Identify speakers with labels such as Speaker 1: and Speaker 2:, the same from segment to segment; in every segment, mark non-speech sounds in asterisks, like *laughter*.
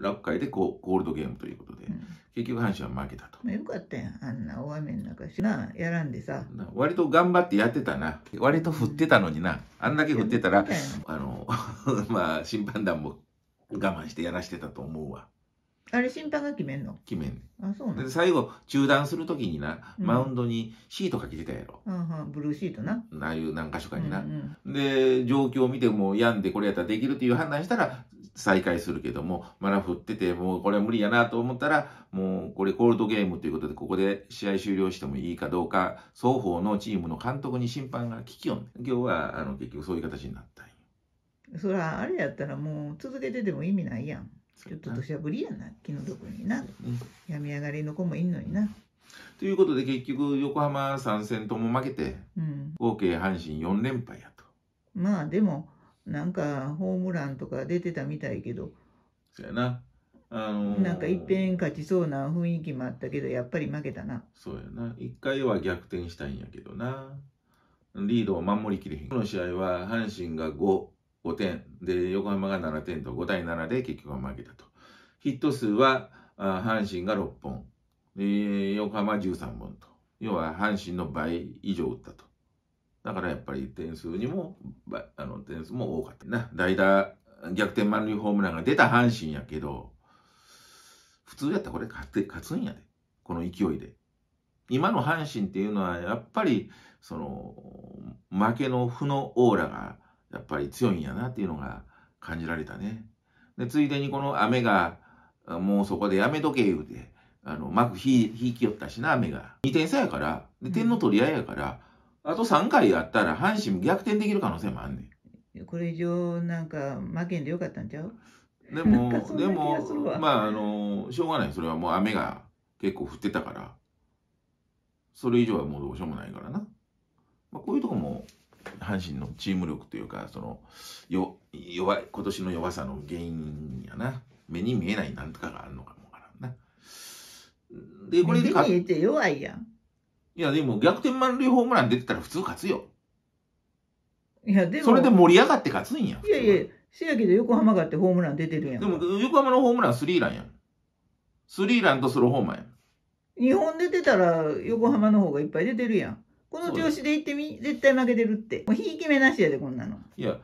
Speaker 1: 落下でこうゴールドゲームということで、うん、結局阪神は負けたと、
Speaker 2: まあ、よかったやんあんな大雨の中しなやらんでさ
Speaker 1: 割と頑張ってやってたな割と降ってたのになあんだけ降ってたらあの *laughs* まあ審判団も我慢してやらしてたと思うわ。
Speaker 2: あれ審判が決めんの決めんねあそうなんで最
Speaker 1: 後中断するときになマウンドにシートかけてたやろ、
Speaker 2: うんうん、ブルーシートな
Speaker 1: ああいう何か所かにな、うんうん、で状況を見ても病んでこれやったらできるっていう判断したら再開するけどもまだ振っててもうこれは無理やなと思ったらもうこれコールドゲームということでここで試合終了してもいいかどうか双方のチームの監督に審判が聞きよん、ね、今日はあの結局そういう形になったん
Speaker 2: そらあれやったらもう続けてても意味ないやんちょっと土砂降りやな気の毒にな、うん、病み上がりの子もいんのにな
Speaker 1: ということで結局横浜3戦とも負けて、うん、合計阪神4連敗やと
Speaker 2: まあでもなんかホームランとか出てたみたいけど
Speaker 1: そうやなあのー、なんか
Speaker 2: いっぺん勝ちそうな雰囲気もあったけどやっぱり負けたなそうやな
Speaker 1: 1回は逆転したいんやけどなリードを守りきれへんこの試合は阪神が5 5点。で、横浜が7点と5対7で結局は負けたと。ヒット数は、阪神が6本。横浜13本と。要は阪神の倍以上打ったと。だからやっぱり点数にも、あの点数も多かったな。代打逆転満塁ホームランが出た阪神やけど、普通やったらこれ勝って勝つんやで。この勢いで。今の阪神っていうのはやっぱり、その、負けの負のオーラがやっぱり強いんやなっていうのが感じられたね。で、ついでにこの雨が、もうそこでやめとけ言うて、あの、幕引引き寄ったしな、雨が。2点差やから、で、点の取り合いやから、あと3回やったら阪神逆転できる可能性もあんね
Speaker 2: ん。これ以上なんか負けんでよかったんちゃう
Speaker 1: でも、でも、まあ、あの、しょうがない。それはもう雨が結構降ってたから、それ以上はもうどうしようもないからな。まあ、こういうとこも阪神のチーム力というか、その、よ、弱い、今年の弱さの原因やな。目に見えないなんとかがあるのかもからな。
Speaker 2: で、これで目に見えて弱いやん。
Speaker 1: いや、でも逆転満塁ホームラン出てたら普通勝つよ。
Speaker 2: いや、でも。それで盛り上がって勝つんや。いやいや、せやけど横浜がってホームラン出てるやん。でも横浜のホーム
Speaker 1: ランスリーランやん。スリーランとスロホームランやん。
Speaker 2: 日本出てたら横浜の方がいっぱい出てるやん。この調子でいってみ絶対負けてるってもうひいき目なしやでこんなの
Speaker 1: いや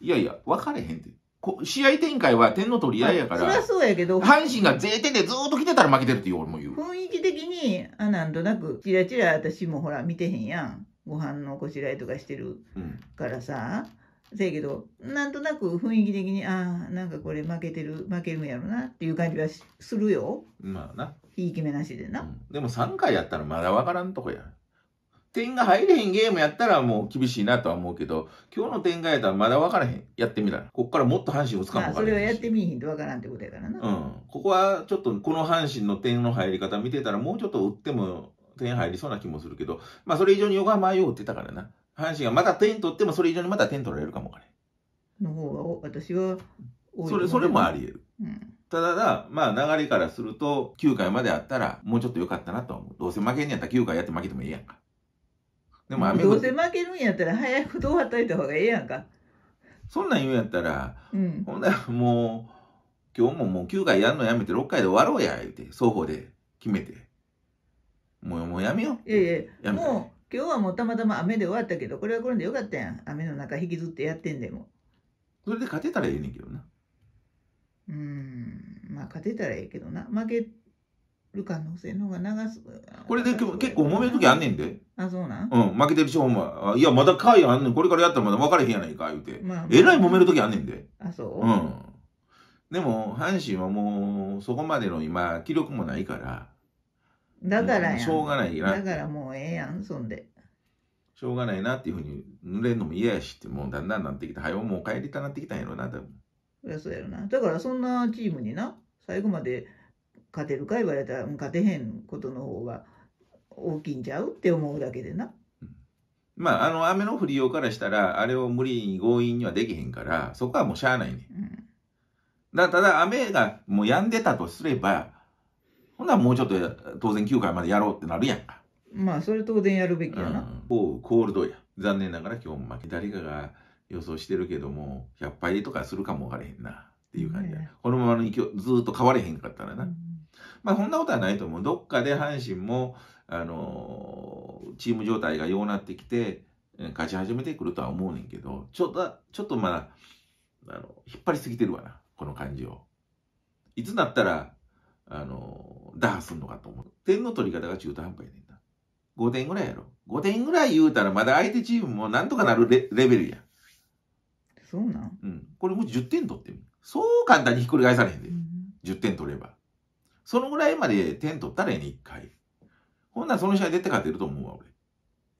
Speaker 1: いやいや分かれへんってこ試合展開は点の取り合いやから、そりゃ
Speaker 2: そうやけど阪神が0点でずっと
Speaker 1: 来てたら負けてるって言う俺も言う
Speaker 2: 雰囲気的にあなんとなくチラチラ私もほら見てへんやんご飯のこしらえとかしてるからさ、うん、せやけどなんとなく雰囲気的にあなんかこれ負けてる負けるんやろなっていう感じはするよまあなひいき目なしでな、うん、
Speaker 1: でも3回やったらまだ分からんとこや点が入れへんゲームやったらもう厳しいなとは思うけど、今日の点がやったらまだ分からへん。やってみたら。ここからもっと阪神をつかむからそれ
Speaker 2: はやってみへんと分からんってことやからな。う
Speaker 1: ん。ここはちょっとこの阪神の点の入り方見てたらもうちょっと打っても点入りそうな気もするけど、まあそれ以上に横浜はよう打ってたからな。阪神がまた点取ってもそれ以上にまた点取られるかもかね。
Speaker 2: の方が私はそれ、それもあり
Speaker 1: 得る。うんただまあ流れからすると、9回まであったら、もうちょっと良かったなと思う。どうせ負けんやったら9回やって負けてもいいやんか。でも雨どうせ
Speaker 2: 負けるんやったら早いことをわっいた方がええやんか。
Speaker 1: そんなん言うんやったら、うん。ほんならもう、今日ももう9回やんのやめて6回で終わろうや、言うて、双方で決めて。もう、もうやめ
Speaker 2: よう。いやいや、やめもう今日はもうたまたま雨で終わったけど、これはこれでよかったやん。雨の中引きずってやってんでも。それで勝てたらええねんけどな。うーん。まあ勝てたらええけどな。負ける可能性の方が長すこれで結構揉
Speaker 1: める時あんねんで。
Speaker 2: あ、そうなんう
Speaker 1: ん、負けてる人ほんま、いや、まだ回あんねん、これからやったらまだ分からへんやないか、言うて。まあえらい揉める時あんねんで。
Speaker 2: あ、そううん。
Speaker 1: でも、阪神はもう、そこまでの今、気力もないから。
Speaker 2: だからやしょうがないな。だからもうええやん、そんで。
Speaker 1: しょうがないなっていうふうに、濡れるのも嫌やしって、もうだんだんなってきて、はよ、もう帰りたなってきたんやろな、多
Speaker 2: 分。そうやろな。だからそんなチームにな、最後まで、勝てるか言われたら勝てへんことの方が大きいんちゃうって思うだけでな。
Speaker 1: まあ、あの、雨の降りようからしたら、あれを無理に強引にはできへんから、そこはもうしゃあないね。うん、だただ、雨がもう止んでたとすれば、ほんならもうちょっと当然9回までやろうってなるやんか。
Speaker 2: まあ、それ当然やるべきやな。
Speaker 1: うん、うコールドや。残念ながら今日も負け。誰かが予想してるけども、100敗とかするかもわかれへんな。
Speaker 2: っていう感じや。ね、
Speaker 1: このままの勢い、ずっと変われへんかったらな。うんまあ、そんなことはないと思う。どっかで阪神も、あのー、チーム状態がようなってきて、勝ち始めてくるとは思うねんけど、ちょっと、ちょっとまあ、あの、引っ張りすぎてるわな、この感じを。いつなったら、あのー、打破すんのかと思う。点の取り方が中途半端やねんな。5点ぐらいやろ。5点ぐらい言うたら、まだ相手チームもなんとかなるレレベルや。そうなんうん。これもう10点取ってる。そう簡単にひっくり返されへんで。うん、10点取れば。そのぐらいまで点取ったらええね1回。ほんならその試合出て勝てると思うわ、俺。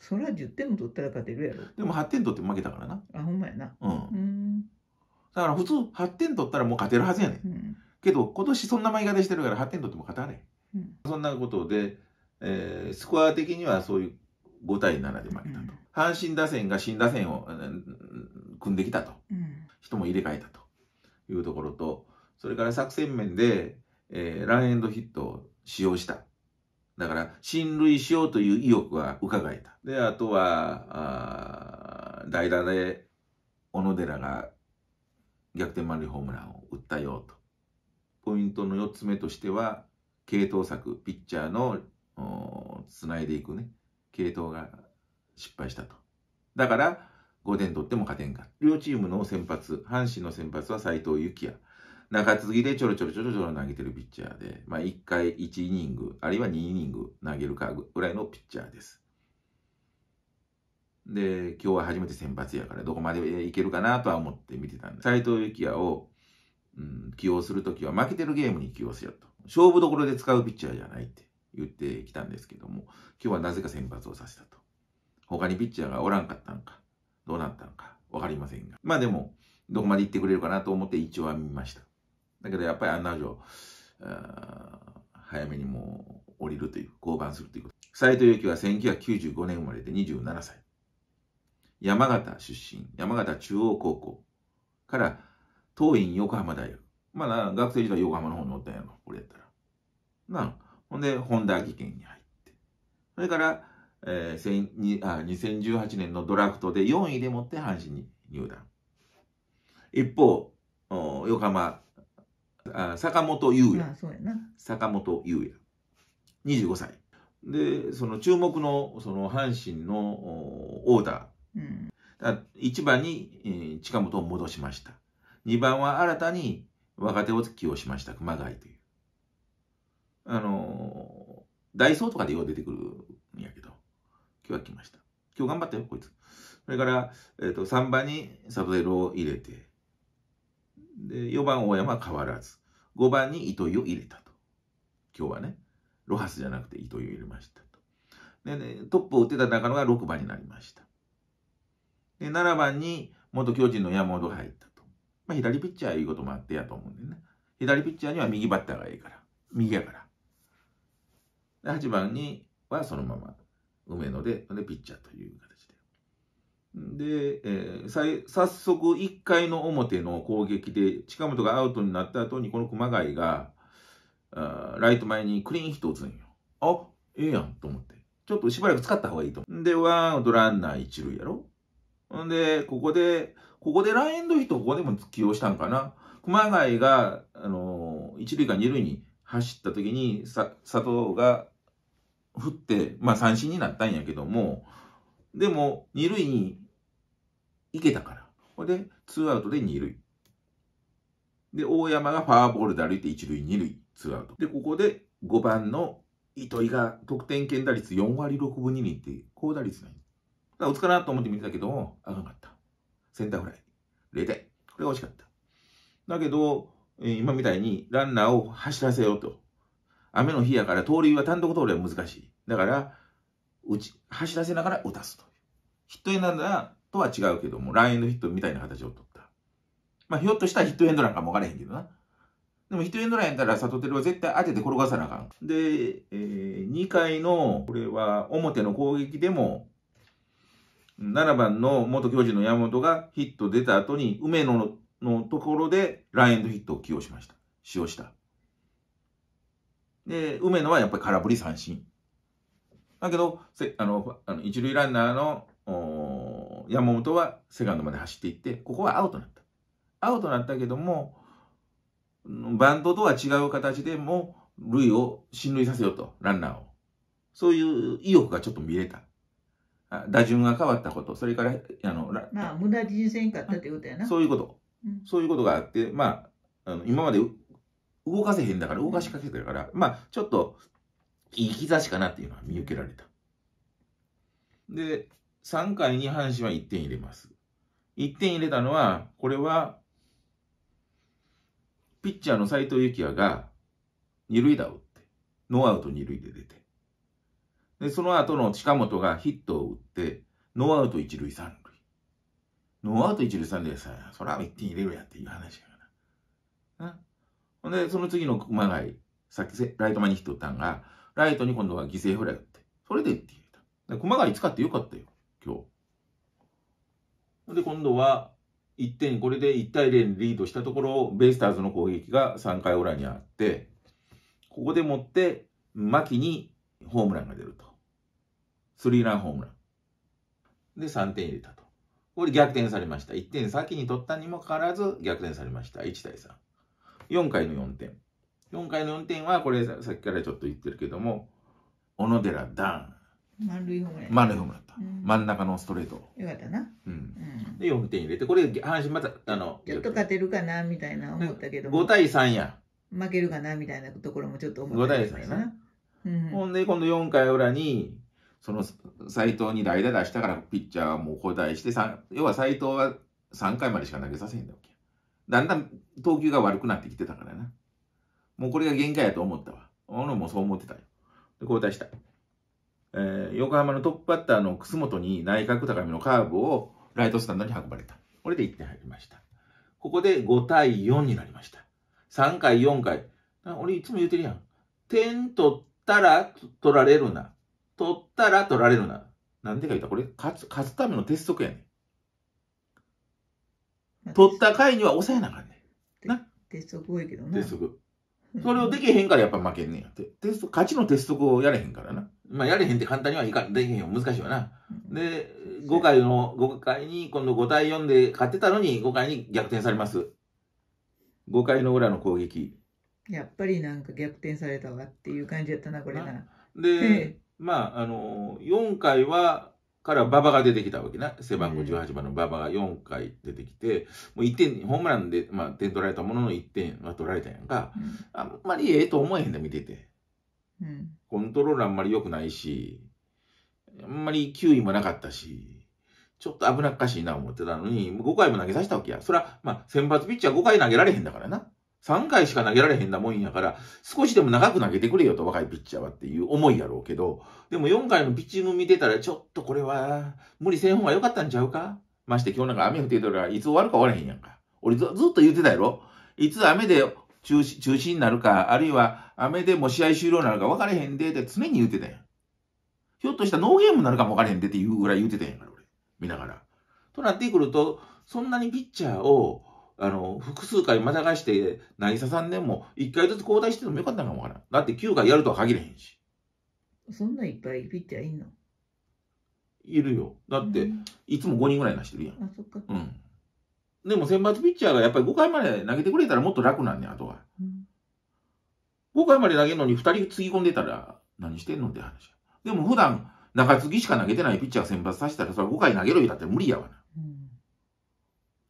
Speaker 2: それは10点も取ったら勝てるやろ。でも8
Speaker 1: 点取って負けたからな。
Speaker 2: あ、ほんまやな。うん。うん
Speaker 1: だから普通8点取ったらもう勝てるはずやね、うん。けど今年そんな前方してるから8点取っても勝たれ。うん。そんなことで、えー、スコア的にはそういう5対7で負けたと。うん、阪神打線が新打線を、うん、組んできたと、うん。人も入れ替えたというところと、それから作戦面で、えー、ランエンドヒットを使用した。だから、親類しようという意欲は伺えた。で、あとは、代打で小野寺が逆転満塁ホームランを打ったよと。ポイントの4つ目としては、系統策、ピッチャーのつないでいくね、系統が失敗したと。だから、5点取っても勝てんか。両チームの先発、阪神の先発は斎藤幸也。中継ぎでちょろちょろちょろちょろ投げてるピッチャーで、まあ、1回1イニング、あるいは2イニング投げるかぐらいのピッチャーです。で、今日は初めて先発やから、どこまでいけるかなとは思って見てたんで、斎藤幸也を、うん、起用するときは負けてるゲームに起用せよと。勝負どころで使うピッチャーじゃないって言ってきたんですけども、今日はなぜか先発をさせたと。他にピッチャーがおらんかったんか、どうなったんか、わかりませんが。まあでも、どこまで行ってくれるかなと思って一応は見ました。だけどやっぱり案内所、早めにもう降りるという、降板するということ。斎藤由紀は1995年生まれで27歳。山形出身、山形中央高校から当院横浜大学。まあ、学生時代横浜の方におったんやろ、俺やったら。なあ。ほんで、本田技研に入って。それから、えー、あ2018年のドラフトで4位でもって阪神に入団。一方、横浜あ坂本優也坂本優也25歳でその注目のその阪神のオーダー、うん、だ1番に、えー、近本を戻しました2番は新たに若手を起用しました熊谷というあのー、ダイソーとかでよう出てくるんやけど今日は来ました今日頑張ったよこいつそれから、えーと、3番にサブエロを入れてで、4番大山変わらず。5番に糸井を入れたと。今日はね、ロハスじゃなくて糸井を入れましたと。で、ね、トップを打ってた中野が6番になりました。で、7番に元巨人の山本が入ったと。まあ、左ピッチャーいうこともあってやと思うんでね。左ピッチャーには右バッターがいいから。右やから。で、8番にはそのまま梅野で、で、ピッチャーという形で。で、えー、早速1回の表の攻撃で近本がアウトになった後にこの熊谷があライト前にクリーンヒット打つんよ。あええやんと思って。ちょっとしばらく使った方がいいとで、ワンアウトランナー1塁やろ。んで、ここで、ここでランエンドヒットここでも起用したんかな。熊谷が、あのー、1塁か2塁に走った時にさ、佐藤が振って、まあ三振になったんやけども、でも、2塁にいけたから。ほで、ツーアウトで2塁。で、大山がフォアボールで歩いて1塁、2塁、ツーアウト。で、ここで5番の糸井が得点圏打率4割6分2厘って、高打率ない。だから打つかなと思って見てたけども、あかんかった。センターフライ。0点。これが惜しかった。だけど、今みたいにランナーを走らせようと。雨の日やから盗塁は単独盗塁は難しい。だから、打ち、走らせながら打たすと。ヒットエンならとは違うけども、ランエンドヒットみたいな形を取った。まあ、ひょっとしたらヒットエンドランかもわからへんけどな。でもヒットエンドランやったら、サトテルは絶対当てて転がさなあかん。で、えー、2回の、これは表の攻撃でも、7番の元教授の山本がヒット出た後に、梅野ののところでランエンドヒットを起用しました。使用した。で、梅野はやっぱり空振り三振。だけど、せあのあの一塁ランナーの山本はセカンドまで走っていって、ここはアウトになった。アウトになったけども、バントとは違う形でも、塁を進塁させようと、ランナーを。そういう意欲がちょっと見れた。打順が変わったこと、それから、あの、
Speaker 2: まあ、無駄人選かったってことやな。そういうこと。うん、
Speaker 1: そういうことがあって、まあ、あの今まで動かせへんだから、動かしかけてるから、まあ、ちょっと、いい兆しかなっていうのは見受けられた。で、3回に阪神は1点入れます。1点入れたのは、これは、ピッチャーの斎藤幸也が2塁打を打って、ノーアウト2塁で出て、で、その後の近本がヒットを打って、ノーアウト1塁3塁。ノーアウト1塁3塁でさ、そら1点入れるやっていう話やからな。ほんで、その次の熊谷、さっきライト前にヒット打ったんが、ライトに今度は犠牲フライ打って、それで1点入れた。熊谷使ってよかったよ。今日。で、今度は、1点、これで1対0にリードしたところ、ベイスターズの攻撃が3回裏にあって、ここでもって、牧にホームランが出ると。スリーランホームラン。で、3点入れたと。これ逆転されました。1点先に取ったにもかかわらず逆転されました。1対3。4回の4点。4回の4点は、これさっきからちょっと言ってるけども、小野寺ダン。
Speaker 2: 満塁ホームラン満塁ホームランだった、うん
Speaker 1: 真ん中のストレート
Speaker 2: よかったな、うん
Speaker 1: うん、で4点入れてこれ阪神またあのちょ
Speaker 2: っと勝てるかなみたいな思ったけど5
Speaker 1: 対3や
Speaker 2: 負けるかなみたいなところもちょっと思ったけ対3やな、うん
Speaker 1: ほんで今度4回裏にその斎藤に代打出したからピッチャーはもう交代して三要は斎藤は3回までしか投げさせへんだわけだんだん投球が悪くなってきてたからなもうこれが限界やと思ったわ俺もそう思ってたよで交代したえー、横浜のトップバッターの楠本に内角高めのカーブをライトスタンドに運ばれた。これで1点入りました。ここで5対4になりました。3回、4回。俺いつも言うてるやん。点取ったら取られるな。取ったら取られるな。なんでか言ったらこれ勝つ、勝つための鉄則やねん。取った回には抑えなあかんねん。な。鉄則多いけどね。鉄則。それをできへんからやっぱ負けんねんやって。テスト、勝ちの鉄則をやれへんからな。まあ、やれへんって簡単にはいかできへんよ。難しいわな。で、5回の、5回に、今度5対4で勝ってたのに、5回に逆転されます。5回の裏の攻撃。
Speaker 2: やっぱりなんか逆転されたわっていう感じやったな、これな。
Speaker 1: で、まあ、あの、4回は、から馬場が出てきたわけな。背番号18番の馬場が4回出てきて、もう1点、ホームランで、まあ、点取られたものの1点は取られたやんか。うん、あんまりええと思えへんで、見てて。うん、コントロールあんまり良くないし、あんまり球威もなかったし、ちょっと危なっかしいな思ってたのに、5回も投げさせたわけや。そら、まあ、先発ピッチャー5回投げられへんだからな。3回しか投げられへんなもんやから、少しでも長く投げてくれよと若いピッチャーはっていう思いやろうけど、でも4回のピッチング見てたら、ちょっとこれは無理せん方が良かったんちゃうかまして今日なんか雨降ってたらいつ終わるか終わらへんやんか。俺ずっと言ってたやろいつ雨で中止中止になるか、あるいは雨でも試合終了になるか分からへんでって常に言ってたやん。ひょっとしたらノーゲームになるかも分からへんでっていうぐらい言ってたやんから俺。見ながら。となってくると、そんなにピッチャーをあの、複数回またがして、渚さんでも、1回ずつ交代しててもよかったかもわからん。だって9回やるとは限れへんし。
Speaker 2: そんないっぱいピッチャーいんの
Speaker 1: いるよ。だって、いつも5人ぐらいなしてるや
Speaker 2: ん。あ、そっか。うん。
Speaker 1: でも選抜ピッチャーがやっぱり5回まで投げてくれたらもっと楽なんねあとは。うん、5回まで投げるのに2人つぎ込んでたら何してんのって話。でも普段中継ぎしか投げてないピッチャー選抜させたらそれ5回投げろよだって無理やわ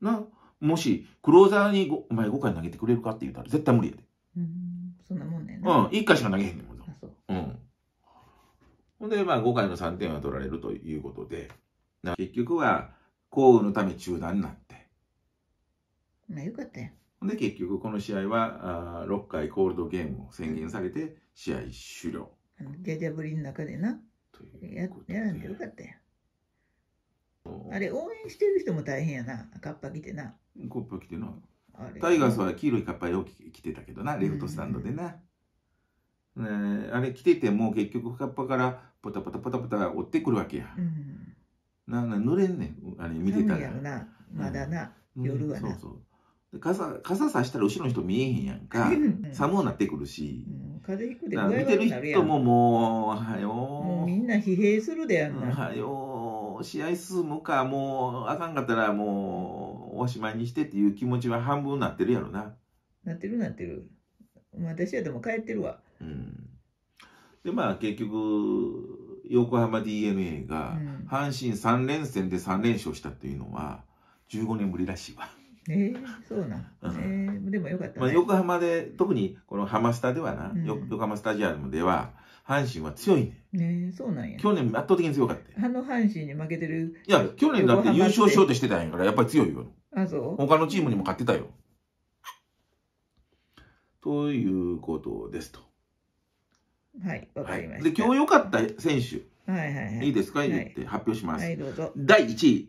Speaker 1: な。うん、な。もし、クローザーにお前5回投げてくれるかって言ったら絶対無理やで。うん、そんなもんね。うん、1回しか投げへんねんも
Speaker 2: ん。うん。
Speaker 1: ほんで、まあ5回の3点は取られるということで、結局は降雨のため中断になって。
Speaker 2: まあよかったよ。
Speaker 1: ほんで結局この試合はあ6回コールドゲームを宣言されて試合終了。
Speaker 2: ギャギャブリの中でな。ややらんでよかったよ。あれ応援してる人も大変やな。カッパ着てな。
Speaker 1: コップ着てないタイガースは黄色いカッパよく着てたけどな、レフトスタンドでな。ね、あれ着てても結局カッパからポタポタポタポタ追ってくるわけや。うん、なな濡れんねん、あれ見てたら。
Speaker 2: な、まだな、
Speaker 1: うん、夜はな。そうそう傘傘さしたら後ろの人見えへんやんか寒うなってくるし、う
Speaker 2: ん、風邪ひくで見てる人も
Speaker 1: もう「はよ
Speaker 2: う」みんな疲弊するでやんな「
Speaker 1: はよう」試合進むかもうあかんかったらもうおしまいにしてっていう気持ちは半分なってるやろな。
Speaker 2: なってるなってる。私はでも帰ってるわ。
Speaker 1: うん、でまあ結局横浜 d n a が阪神3連戦で3連勝したっていうのは15年ぶりら
Speaker 2: しいわ。えー、そうなえー、でもよかった、ね、まあ、横
Speaker 1: 浜で特にこのハマスタではな、うん、横浜スタジアムでは阪神は強い
Speaker 2: ねねそうなんや
Speaker 1: 去年圧倒的に強かっ
Speaker 2: たあの阪神に負けてる
Speaker 1: いや去年だって優勝しようとしてたんやからやっぱり強いよあ、そう他のチームにも勝ってたよ。ということですと。
Speaker 2: はい、わかりました。で、
Speaker 1: 今日良かった選手。はいはいはい。いいですか言って発表します。はい、どうぞ。第1位、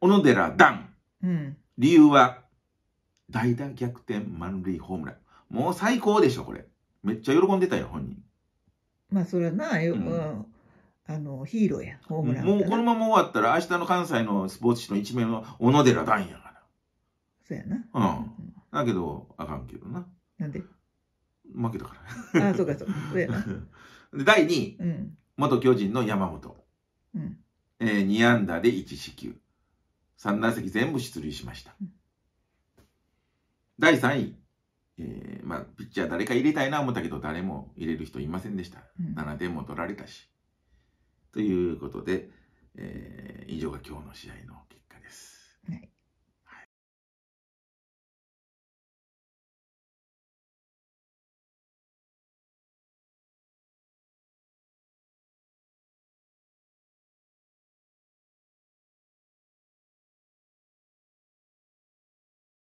Speaker 1: 小野寺段。うん。理由は、代打逆転満塁ホームラン。もう最高でしょ、これ。めっちゃ喜んでたよ、本人。
Speaker 2: まあ、それはな、よ、うん、あのヒーローやホームランもうこ
Speaker 1: のまま終わったら明日の関西のスポーツ紙の一面は小野寺段やからそうやなうん、うんだけどあかんけどななんで負けたか
Speaker 2: らああそうかそうそうやな *laughs* で第2位、うん、
Speaker 1: 元巨人の山本、うんえー、2安打で1四球3打席全部出塁しました、うん、第3位、えーまあ、ピッチャー誰か入れたいな思ったけど誰も入れる人いませんでした、うん、7点も取られたしと
Speaker 2: いうことで、えー、以上が今日の試合の結